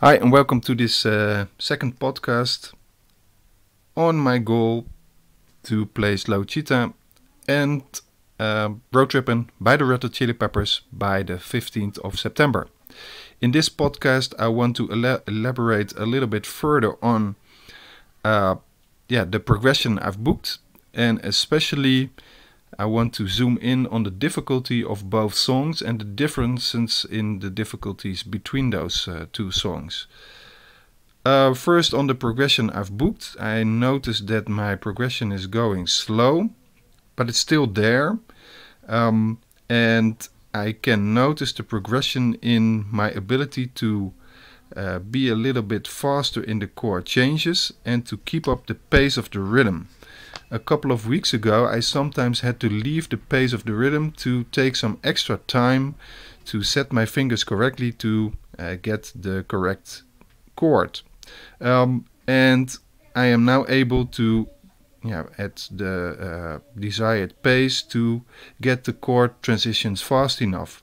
Hi, and welcome to this uh, second podcast on my goal to play Slow Cheetah and uh, Road tripping by the Red Hot Chili Peppers by the 15th of September. In this podcast, I want to el elaborate a little bit further on uh, yeah, the progression I've booked and especially I want to zoom in on the difficulty of both songs and the differences in the difficulties between those uh, two songs. Uh, first, on the progression I've booked, I notice that my progression is going slow, but it's still there. Um, and I can notice the progression in my ability to uh, be a little bit faster in the chord changes and to keep up the pace of the rhythm. A couple of weeks ago I sometimes had to leave the pace of the rhythm to take some extra time to set my fingers correctly to uh, get the correct chord. Um, and I am now able to yeah, at the uh, desired pace to get the chord transitions fast enough.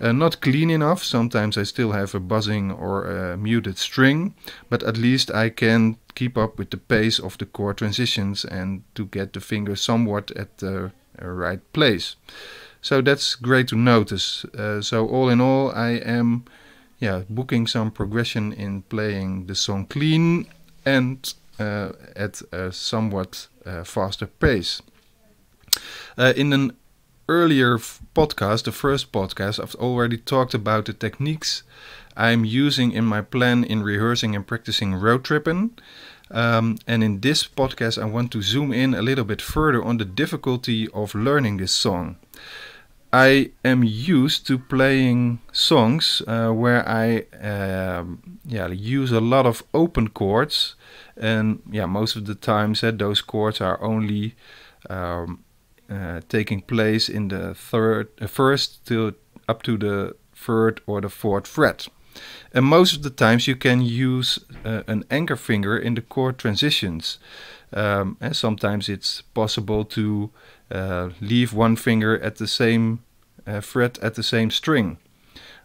Uh, not clean enough, sometimes I still have a buzzing or a muted string, but at least I can keep up with the pace of the chord transitions and to get the finger somewhat at the right place. So that's great to notice. Uh, so all in all I am yeah, booking some progression in playing the song clean and uh, at a somewhat uh, faster pace. Uh, in an earlier podcast, the first podcast, I've already talked about the techniques I'm using in my plan in rehearsing and practicing road tripping. Um, and in this podcast, I want to zoom in a little bit further on the difficulty of learning this song. I am used to playing songs uh, where I um, yeah use a lot of open chords, and yeah, most of the times eh, those chords are only um, uh, taking place in the third, uh, first to up to the third or the fourth fret, and most of the times you can use uh, an anchor finger in the chord transitions. Um, and eh, sometimes it's possible to uh, leave one finger at the same uh, fret at the same string,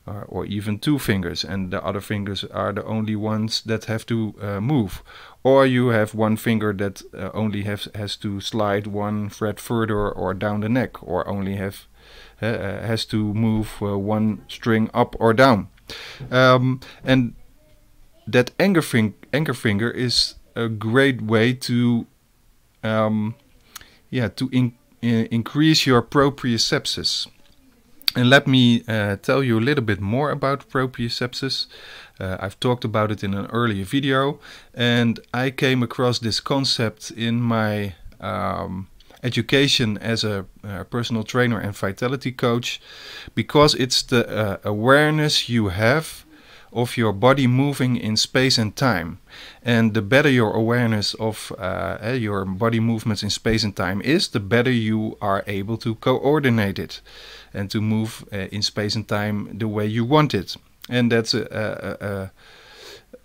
or, or, even two fingers, and the other fingers are the only ones that have to uh, move. Or you have one finger that uh, only have, has to slide one fret further or down the neck, or only have uh, uh, has to move one string up or down. Um, and that anger, fing anger finger is a great way to um, yeah to in uh, increase your propriocepsis. And let me uh, tell you a little bit more about propriocepsis. Uh, I've talked about it in an earlier video, and I came across this concept in my um, education as a, a, personal trainer and vitality coach because it's the uh, awareness you have of your body moving in space and time. And the better your awareness of uh, eh, your body movements in space and time is, the better you are able to coordinate it and to move uh, in space and time the way you want it. And that's a, a, a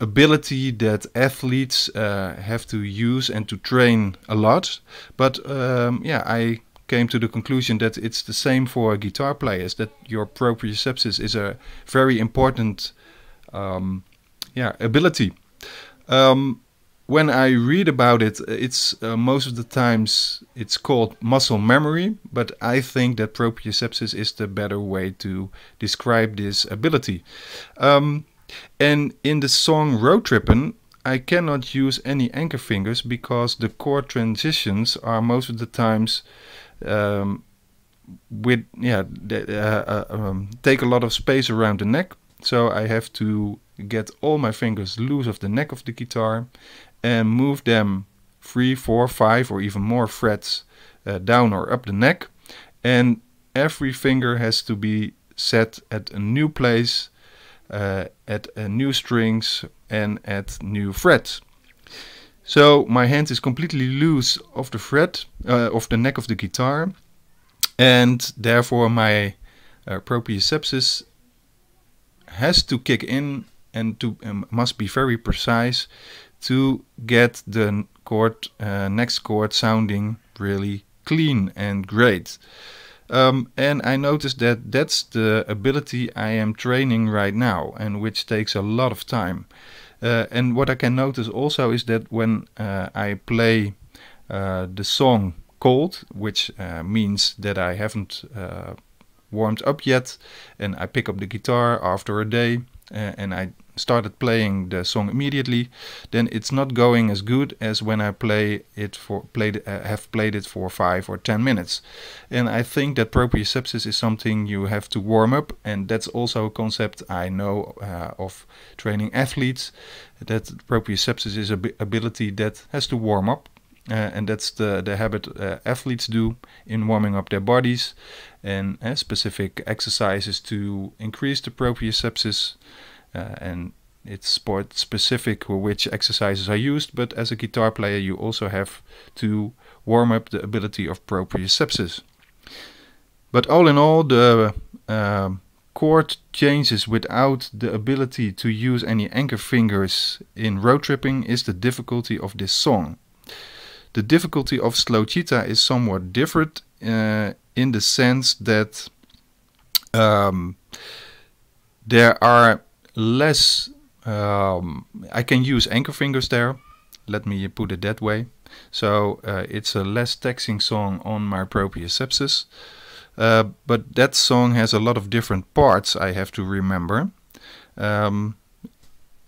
ability that athletes uh, have to use and to train a lot. But um, yeah, I came to the conclusion that it's the same for guitar players that your proprioception is a very important um, yeah ability. Um, when I read about it, it's uh, most of the times it's called muscle memory, but I think that proprioception is the better way to describe this ability. Um, and in the song Road Trippin', I cannot use any anchor fingers because the chord transitions are most of the times um, with yeah they, uh, uh, um, take a lot of space around the neck so I have to get all my fingers loose of the neck of the guitar and move them three, four, five, or even more frets uh, down or up the neck. And every finger has to be set at a new place, uh, at uh, new strings, and at new frets. So my hand is completely loose of the fret, uh, of the neck of the guitar, and therefore my uh, proprioceptus has to kick in and to um, must be very precise to get the chord uh, next chord sounding really clean and great. Um, and I noticed that that's the ability I am training right now and which takes a lot of time. Uh, and what I can notice also is that when uh, I play uh, the song cold, which uh, means that I haven't uh, warmed up yet. And I pick up the guitar after a day uh, and I started playing the song immediately. Then it's not going as good as when I play it for played uh, have played it for five or ten minutes. And I think that proprioception is something you have to warm up, and that's also a concept I know uh, of training athletes. That proprioception is a ability that has to warm up uh, and that's the, the habit uh, athletes do in warming up their bodies and uh, specific exercises to increase the proprioception. Uh, and it's sport specific which exercises are used, but as a guitar player, you also have to warm up the ability of proprioception. But all in all, the um, chord changes without the ability to use any anchor fingers in road tripping is the difficulty of this song. The difficulty of slow cheetah is somewhat different uh, in the sense that um, there are less. Um, I can use anchor fingers there. Let me put it that way. So uh, it's a less taxing song on my proprioception. Uh, but that song has a lot of different parts I have to remember. Um,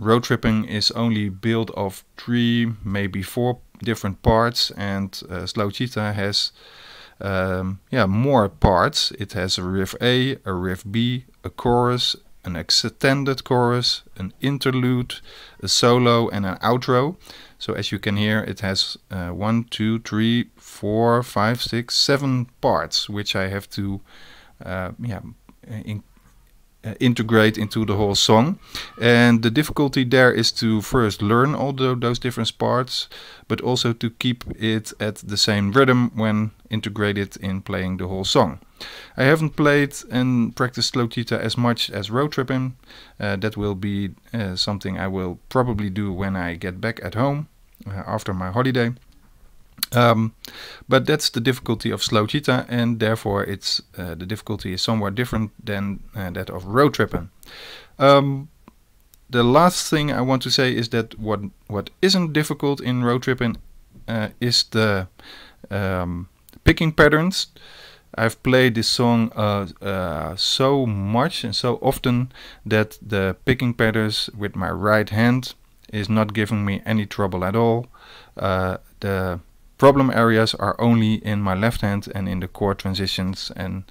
road tripping is only built of three, maybe four different parts, and uh, Slow Cheetah has um, yeah more parts. It has a riff A, a riff B, a chorus, an extended chorus, an interlude, a solo, and an outro. So as you can hear, it has uh, one, two, three, four, five, six, seven parts, which I have to uh, yeah, in uh, integrate into the whole song. And the difficulty there is to first learn all the, those different parts, but also to keep it at the same rhythm when integrated in playing the whole song. I haven't played and practiced slow tita as much as road tripping. Uh, that will be uh, something I will probably do when I get back at home uh, after my holiday. Um, but that's the difficulty of slow theta, and therefore it's uh, the difficulty is somewhat different than uh, that of road tripping. Um, the last thing I want to say is that what what isn't difficult in road tripping uh, is the um, picking patterns. I've played this song uh, uh, so much and so often that the picking patterns with my right hand is not giving me any trouble at all. Uh, the problem areas are only in my left hand and in the chord transitions and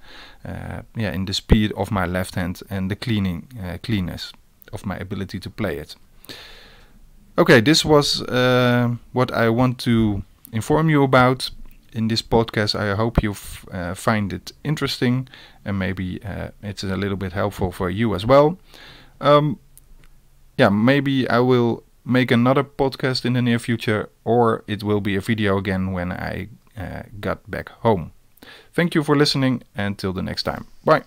uh, yeah, in the speed of my left hand and the cleaning uh, cleanness of my ability to play it. Okay, this was uh, what I want to inform you about in this podcast. I hope you uh, find it interesting and maybe uh, it's a little bit helpful for you as well. Um, yeah, maybe I will make another podcast in the near future, or it will be a video again when I uh, got back home. Thank you for listening, and till the next time. Bye.